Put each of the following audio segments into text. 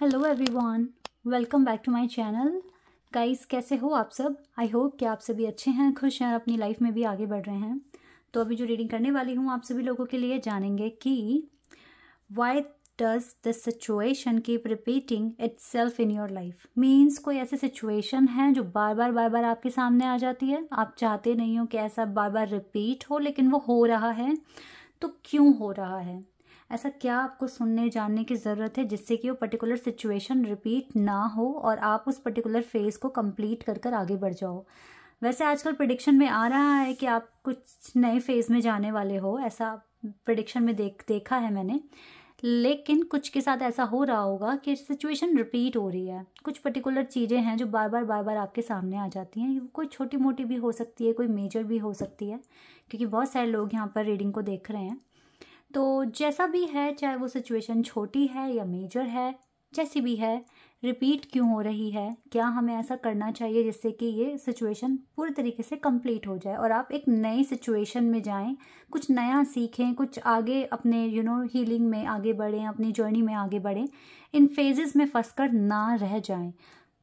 hello everyone welcome back to my channel guys कैसे हो आप सब आई होप कि आप सभी अच्छे हैं खुश हैं और अपनी लाइफ में भी आगे बढ़ रहे हैं तो अभी जो रीडिंग करने वाली हूँ आप सभी लोगों के लिए जानेंगे कि why does this situation keep repeating itself in your life means कोई ऐसी सिचुएशन है जो बार बार बार बार आपके सामने आ जाती है आप चाहते नहीं हो कि ऐसा बार बार रिपीट हो लेकिन वो हो रहा है तो क्यों हो रहा है ऐसा क्या आपको सुनने जानने की ज़रूरत है जिससे कि वो पर्टिकुलर सिचुएशन रिपीट ना हो और आप उस पर्टिकुलर फेज़ को कंप्लीट कर कर आगे बढ़ जाओ वैसे आजकल प्रडिक्शन में आ रहा है कि आप कुछ नए फेज़ में जाने वाले हो ऐसा प्रडिक्शन में देख देखा है मैंने लेकिन कुछ के साथ ऐसा हो रहा होगा कि सिचुएशन रिपीट हो रही है कुछ पर्टिकुलर चीज़ें हैं जो बार बार बार बार आपके सामने आ जाती हैं कोई छोटी मोटी भी हो सकती है कोई मेजर भी हो सकती है क्योंकि बहुत सारे लोग यहाँ पर रीडिंग को देख रहे हैं तो जैसा भी है चाहे वो सिचुएशन छोटी है या मेजर है जैसी भी है रिपीट क्यों हो रही है क्या हमें ऐसा करना चाहिए जिससे कि ये सिचुएशन पूरी तरीके से कंप्लीट हो जाए और आप एक नई सिचुएशन में जाएं कुछ नया सीखें कुछ आगे अपने यू नो हीलिंग में आगे बढ़ें अपनी जर्नी में आगे बढ़ें इन फेजेस में फंस कर ना रह जाएं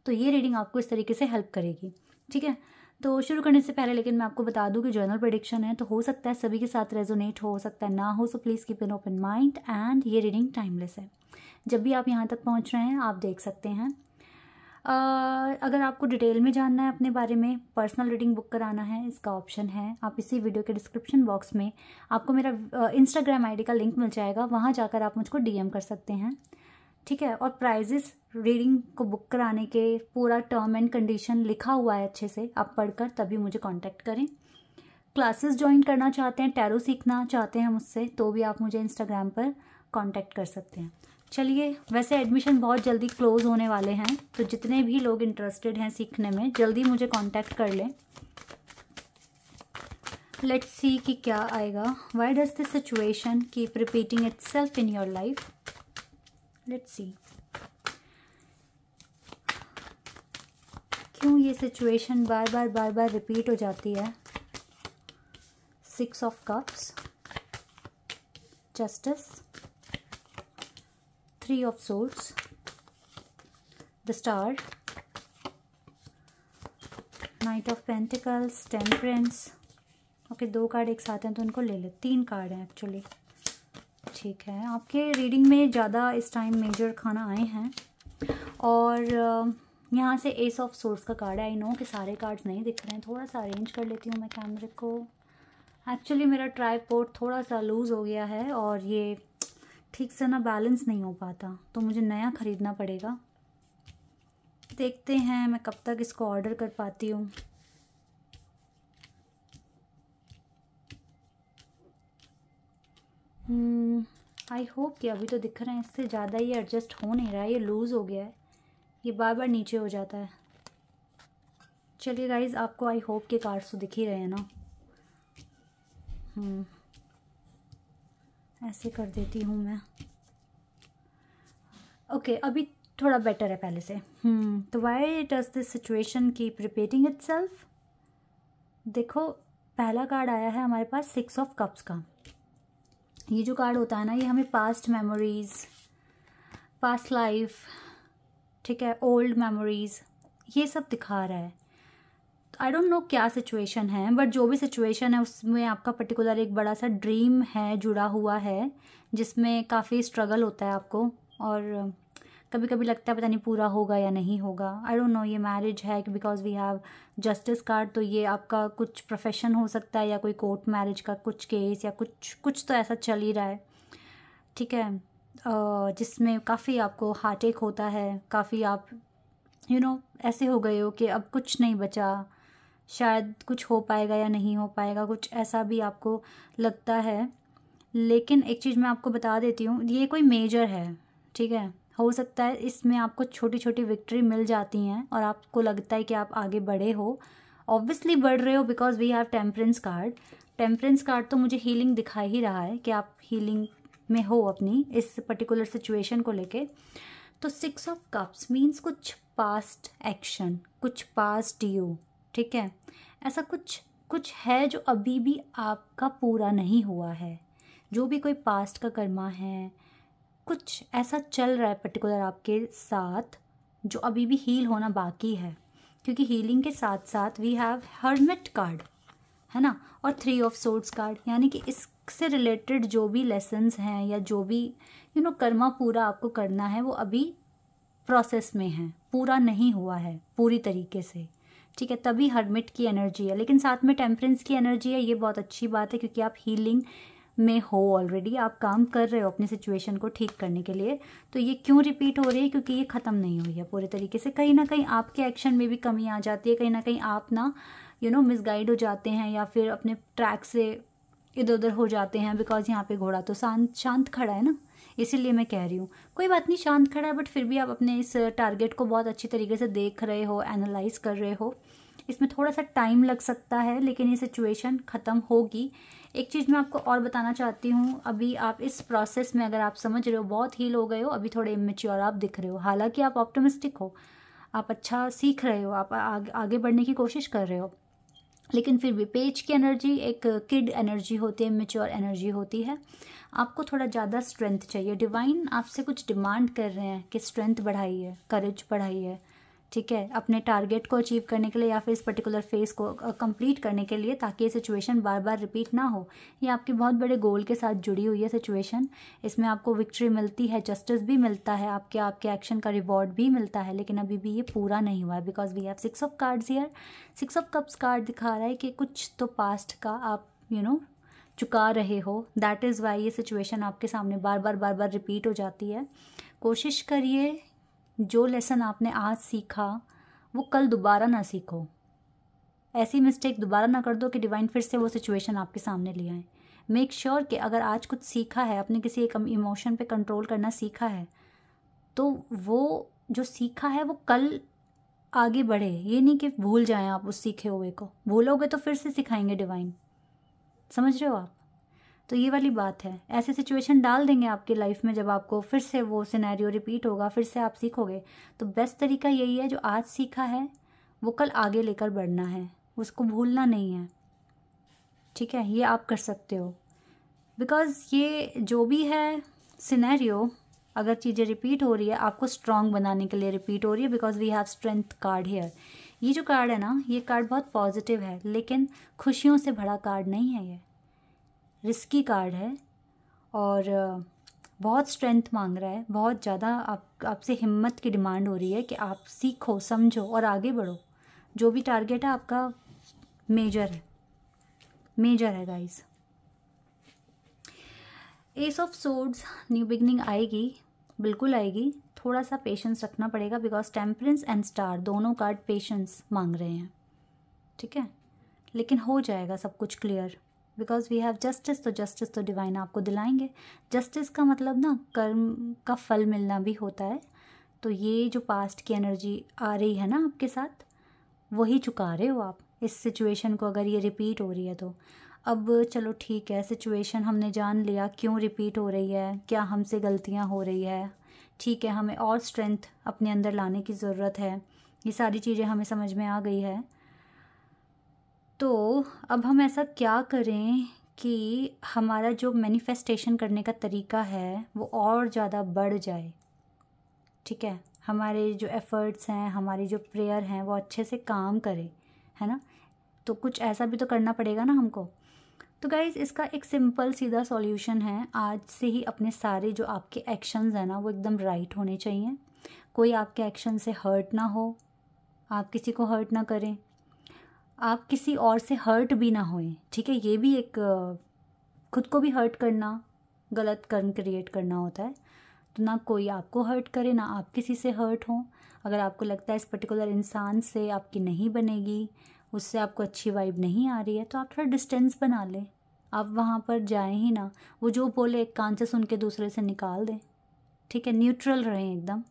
तो ये रीडिंग आपको इस तरीके से हेल्प करेगी ठीक है तो शुरू करने से पहले लेकिन मैं आपको बता दूं कि जर्नल प्रडिक्शन है तो हो सकता है सभी के साथ रेजोनेट हो सकता है ना हो so please keep an open mind and ये रीडिंग टाइमलेस है जब भी आप यहाँ तक पहुँच रहे हैं आप देख सकते हैं uh, अगर आपको डिटेल में जानना है अपने बारे में पर्सनल रीडिंग बुक कराना है इसका ऑप्शन है आप इसी वीडियो के डिस्क्रिप्शन बॉक्स में आपको मेरा इंस्टाग्राम uh, आईडी का लिंक मिल जाएगा वहाँ जाकर आप मुझको डीएम कर सकते हैं ठीक है और प्राइजेस रीडिंग को बुक कराने के पूरा टर्म एंड कंडीशन लिखा हुआ है अच्छे से आप पढ़कर तभी मुझे कांटेक्ट करें क्लासेस ज्वाइन करना चाहते हैं टैरो सीखना चाहते हैं मुझसे तो भी आप मुझे इंस्टाग्राम पर कांटेक्ट कर सकते हैं चलिए वैसे एडमिशन बहुत जल्दी क्लोज़ होने वाले हैं तो जितने भी लोग इंटरेस्टेड हैं सीखने में जल्दी मुझे कॉन्टैक्ट कर लें लेट्स सी कि क्या आएगा why does this situation keep repeating its in your life let's see क्यों ये सिचुएशन बार बार बार बार रिपीट हो जाती है six of cups justice three of swords the star knight of pentacles temperance okay दो कार्ड एक साथ हैं तो उनको ले ले तीन कार्ड हैं एक्चुअली ठीक है आपके रीडिंग में ज़्यादा इस टाइम मेजर खाना आए हैं और यहाँ से एस ऑफ सोर्स का कार्ड है आई नो कि सारे कार्ड्स नहीं दिख रहे हैं थोड़ा सा अरेंज कर लेती हूँ मैं कैमरे को एक्चुअली मेरा ट्राईपोर्ट थोड़ा सा लूज़ हो गया है और ये ठीक से ना बैलेंस नहीं हो पाता तो मुझे नया ख़रीदना पड़ेगा देखते हैं मैं कब तक इसको ऑर्डर कर पाती हूँ आई hmm, होप कि अभी तो दिख रहा है इससे ज़्यादा ये एडजस्ट हो नहीं रहा है ये लूज़ हो गया है ये बार बार नीचे हो जाता है चलिए गाइज आपको आई होप के कार्ड्स तो दिख ही रहे हैं ना hmm, ऐसे कर देती हूँ मैं ओके okay, अभी थोड़ा बेटर है पहले से hmm, तो why does this situation keep repeating it देखो पहला कार्ड आया है हमारे पास सिक्स ऑफ कप्स का ये जो कार्ड होता है ना ये हमें पास्ट मेमोरीज़ पास्ट लाइफ ठीक है ओल्ड मेमोरीज़ ये सब दिखा रहा है आई डोंट नो क्या सिचुएशन है बट जो भी सिचुएशन है उसमें आपका पर्टिकुलर एक बड़ा सा ड्रीम है जुड़ा हुआ है जिसमें काफ़ी स्ट्रगल होता है आपको और कभी कभी लगता है पता नहीं पूरा होगा या नहीं होगा आई डोंट नो ये मैरिज है कि because we have justice card तो ये आपका कुछ प्रोफेशन हो सकता है या कोई कोर्ट मैरिज का कुछ केस या कुछ कुछ तो ऐसा चल ही रहा है ठीक है जिसमें काफ़ी आपको हार्ट एक होता है काफ़ी आप यू you नो know, ऐसे हो गए हो कि अब कुछ नहीं बचा शायद कुछ हो पाएगा या नहीं हो पाएगा कुछ ऐसा भी आपको लगता है लेकिन एक चीज़ मैं आपको बता देती हूँ ये कोई मेजर है ठीक है हो सकता है इसमें आपको छोटी छोटी विक्ट्री मिल जाती हैं और आपको लगता है कि आप आगे बढ़े हो ऑब्वियसली बढ़ रहे हो because we have temperance card temperance card तो मुझे हीलिंग दिखा ही रहा है कि आप हीलिंग में हो अपनी इस पर्टिकुलर सिचुएशन को लेके तो सिक्स ऑफ कप्स मीन्स कुछ पास्ट एक्शन कुछ पास्ट यू ठीक है ऐसा कुछ कुछ है जो अभी भी आपका पूरा नहीं हुआ है जो भी कोई पास्ट का कर्मा है कुछ ऐसा चल रहा है पर्टिकुलर आपके साथ जो अभी भी हील होना बाकी है क्योंकि हीलिंग के साथ साथ वी हैव हर्मिट कार्ड है ना और थ्री ऑफ सोर्ड्स कार्ड यानी कि इससे रिलेटेड जो भी लेसन्स हैं या जो भी यू you नो know, कर्मा पूरा आपको करना है वो अभी प्रोसेस में है पूरा नहीं हुआ है पूरी तरीके से ठीक है तभी हर्मिट की एनर्जी है लेकिन साथ में टेम्परेंस की एनर्जी है ये बहुत अच्छी बात है क्योंकि आप हीलिंग મેં હો ઓલરેડી આપ કામ કર રહે હો અપની સિચ્યુએશન કો ઠીક કરને કે લિયે તો યે ક્યુ રીપીટ હો રહી હે ક્યોકી યે ખતમ નહીં ہوئی હે પૂરે તરીકે સે કઈ ના કઈ આપકે એક્શન મે ભી કમી આ જાતી હે કઈ ના કઈ આપ ના યુ નો મિસ ગાઈડ હો જાતે હે يا ફિર અપને ટ્રેક સે ઇધ ઉધર હો જાતે હે બીકોઝ યહા પે ઘોડા તો શાંત શાંત ખڑا હે ના ઇસે લિયે મે કહ રહી હું કોઈ વાત નહીં શાંત ખڑا હે બટ ફિર ભી આપ અપને ઇસ ટાર્ગેટ કો બહોત achhe tarike se dekh rahe ho analyze kar rahe ho इसमें थोड़ा सा टाइम लग सकता है लेकिन ये सिचुएशन ख़त्म होगी एक चीज़ मैं आपको और बताना चाहती हूँ अभी आप इस प्रोसेस में अगर आप समझ रहे हो बहुत हील हो गए हो अभी थोड़े इमेच्योर आप दिख रहे हो हालांकि आप ऑप्टोमिस्टिक हो आप अच्छा सीख रहे हो आप आग, आगे बढ़ने की कोशिश कर रहे हो लेकिन फिर भी पेज की एनर्जी एक किड एनर्जी होती है मेच्योर एनर्जी होती है आपको थोड़ा ज़्यादा स्ट्रेंथ चाहिए डिवाइन आपसे कुछ डिमांड कर रहे हैं कि स्ट्रेंथ बढ़ाइए करेज बढ़ाइए ठीक है अपने टारगेट को अचीव करने के लिए या फिर इस पर्टिकुलर फेस को कंप्लीट करने के लिए ताकि ये सिचुएशन बार बार रिपीट ना हो ये आपके बहुत बड़े गोल के साथ जुड़ी हुई है सिचुएशन इसमें आपको विक्ट्री मिलती है जस्टिस भी मिलता है आपके आपके एक्शन का रिवॉर्ड भी मिलता है लेकिन अभी भी ये पूरा नहीं हुआ है because we have six of cards here six of cups card दिखा रहा है कि कुछ तो पास्ट का आप यू you नो know, चुका रहे हो दैट इज़ वाई ये सिचुएशन आपके सामने बार बार बार बार रिपीट हो जाती है कोशिश करिए जो लेसन आपने आज सीखा वो कल दोबारा ना सीखो ऐसी मिस्टेक दोबारा ना कर दो कि डिवाइन फिर से वो सिचुएशन आपके सामने ले आए मेक श्योर sure कि अगर आज कुछ सीखा है आपने किसी एक इमोशन पे कंट्रोल करना सीखा है तो वो जो सीखा है वो कल आगे बढ़े ये नहीं कि भूल जाएं आप उस सीखे हुए को भूलोगे तो फिर से सिखाएंगे डिवाइन समझ रहे हो आप तो ये वाली बात है ऐसे सिचुएशन डाल देंगे आपकी लाइफ में जब आपको फिर से वो सिनेरियो रिपीट होगा फिर से आप सीखोगे तो बेस्ट तरीका यही है जो आज सीखा है वो कल आगे लेकर बढ़ना है उसको भूलना नहीं है ठीक है ये आप कर सकते हो बिकॉज़ ये जो भी है सिनेरियो अगर चीज़ें रिपीट हो रही है आपको स्ट्रांग बनाने के लिए रिपीट हो रही है because we have strength card here ये जो कार्ड है ना ये कार्ड बहुत पॉजिटिव है लेकिन खुशियों से भरा कार्ड नहीं है ये रिस्की कार्ड है और बहुत स्ट्रेंथ मांग रहा है बहुत ज़्यादा आप आपसे हिम्मत की डिमांड हो रही है कि आप सीखो समझो और आगे बढ़ो जो भी टारगेट है आपका मेजर है मेजर है guys ace of swords new beginning आएगी बिल्कुल आएगी थोड़ा सा पेशेंस रखना पड़ेगा बिकॉज टेम्परेंस एंड स्टार दोनों कार्ड पेशेंस मांग रहे हैं ठीक है लेकिन हो जाएगा सब कुछ clear because we have justice तो जस्टिस तो डिवाइन आपको दिलाएंगे जस्टिस का मतलब ना कर्म का फल मिलना भी होता है तो ये जो पास्ट की एनर्जी आ रही है ना आपके साथ वही चुका रहे हो आप इस सिचुएशन को अगर ये रिपीट हो रही है तो अब चलो ठीक है सिचुएशन हमने जान लिया क्यों रिपीट हो रही है क्या हमसे गलतियाँ हो रही है ठीक है हमें और स्ट्रेंथ अपने अंदर लाने की ज़रूरत है ये सारी चीज़ें हमें समझ में आ गई है तो अब हम ऐसा क्या करें कि हमारा जो मैनिफेस्टेशन करने का तरीका है वो और ज़्यादा बढ़ जाए ठीक है हमारे जो एफ़र्ट्स हैं हमारी जो प्रेयर हैं वो अच्छे से काम करें है ना तो कुछ ऐसा भी तो करना पड़ेगा ना हमको तो गाइज़ इसका एक सिंपल सीधा सॉल्यूशन है आज से ही अपने सारे जो आपके एक्शंस हैं ना वो एकदम राइट होने चाहिए कोई आपके एक्शन से हर्ट ना हो आप किसी को हर्ट ना करें आप किसी और से हर्ट भी ना होए ठीक है ये भी एक खुद को भी हर्ट करना गलत कर्म क्रिएट करना होता है तो ना कोई आपको हर्ट करे ना आप किसी से हर्ट हो अगर आपको लगता है इस पर्टिकुलर इंसान से आपकी नहीं बनेगी उससे आपको अच्छी वाइब नहीं आ रही है तो आप थोड़ा डिस्टेंस बना लें आप वहाँ पर जाएँ ही ना वो जो बोले एक कान से सुन के दूसरे से निकाल दें ठीक है न्यूट्रल रहें एकदम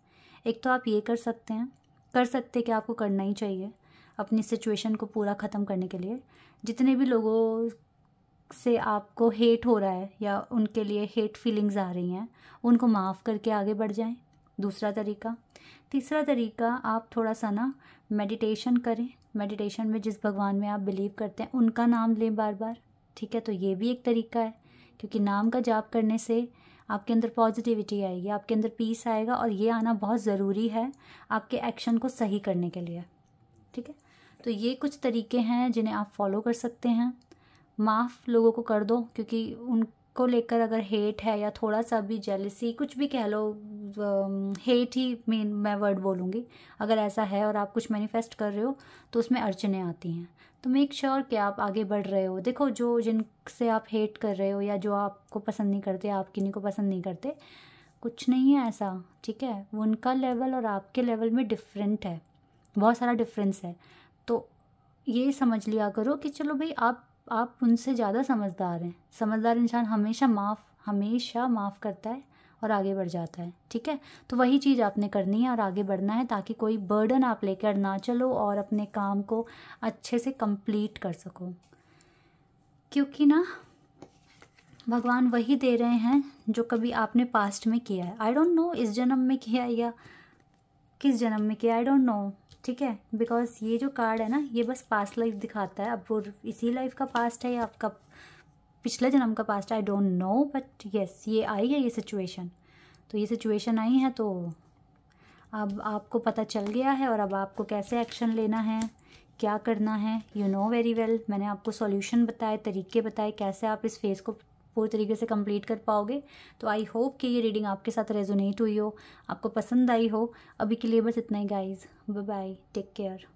एक तो आप ये कर सकते हैं कर सकते कि आपको करना ही चाहिए अपनी सिचुएशन को पूरा ख़त्म करने के लिए जितने भी लोगों से आपको हेट हो रहा है या उनके लिए हेट फीलिंग्स आ रही हैं उनको माफ़ करके आगे बढ़ जाएं दूसरा तरीका तीसरा तरीका आप थोड़ा सा ना मेडिटेशन करें मेडिटेशन में जिस भगवान में आप बिलीव करते हैं उनका नाम लें बार बार ठीक है तो ये भी एक तरीका है क्योंकि नाम का जाप करने से आपके अंदर पॉजिटिविटी आएगी आपके अंदर पीस आएगा और ये आना बहुत ज़रूरी है आपके एक्शन को सही करने के लिए ठीक है तो ये कुछ तरीके हैं जिन्हें आप फॉलो कर सकते हैं माफ़ लोगों को कर दो क्योंकि उनको लेकर अगर हेट है या थोड़ा सा भी जेलसी कुछ भी कह लो हेट um, ही मेन मैं वर्ड बोलूँगी अगर ऐसा है और आप कुछ मैनिफेस्ट कर रहे हो तो उसमें अड़चने आती हैं तो मेक श्योर sure कि आप आगे बढ़ रहे हो देखो जो जिनसे आप हेट कर रहे हो या जो आपको पसंद नहीं करते आप किन्हीं को पसंद नहीं करते कुछ नहीं है ऐसा ठीक है उनका लेवल और आपके लेवल में डिफरेंट है बहुत सारा डिफरेंस है तो ये समझ लिया करो कि चलो भाई आप आप उनसे ज़्यादा समझदार हैं समझदार इंसान हमेशा माफ़ हमेशा माफ़ करता है और आगे बढ़ जाता है ठीक है तो वही चीज़ आपने करनी है और आगे बढ़ना है ताकि कोई बर्डन आप लेकर ना चलो और अपने काम को अच्छे से कंप्लीट कर सको क्योंकि ना भगवान वही दे रहे हैं जो कभी आपने पास्ट में किया है आई डोंट नो इस जन्म में किया या किस जन्म में किया आई डोंट नो ठीक है बिकॉज ये जो कार्ड है ना ये बस पास्ट लाइफ दिखाता है अब वो इसी लाइफ का पास्ट है या आपका पिछले जन्म का past I don't know but yes ये आई है ये सिचुएशन तो ये सिचुएशन आई है तो अब आपको पता चल गया है और अब आपको कैसे एक्शन लेना है क्या करना है यू नो वेरी वेल मैंने आपको सॉल्यूशन बताए तरीके बताए कैसे आप इस फेस को पूरी तरीके से कंप्लीट कर पाओगे तो आई होप कि ये रीडिंग आपके साथ रेजोनेट हुई हो आपको पसंद आई हो अभी के लिए बस इतना ही guys bye bye take care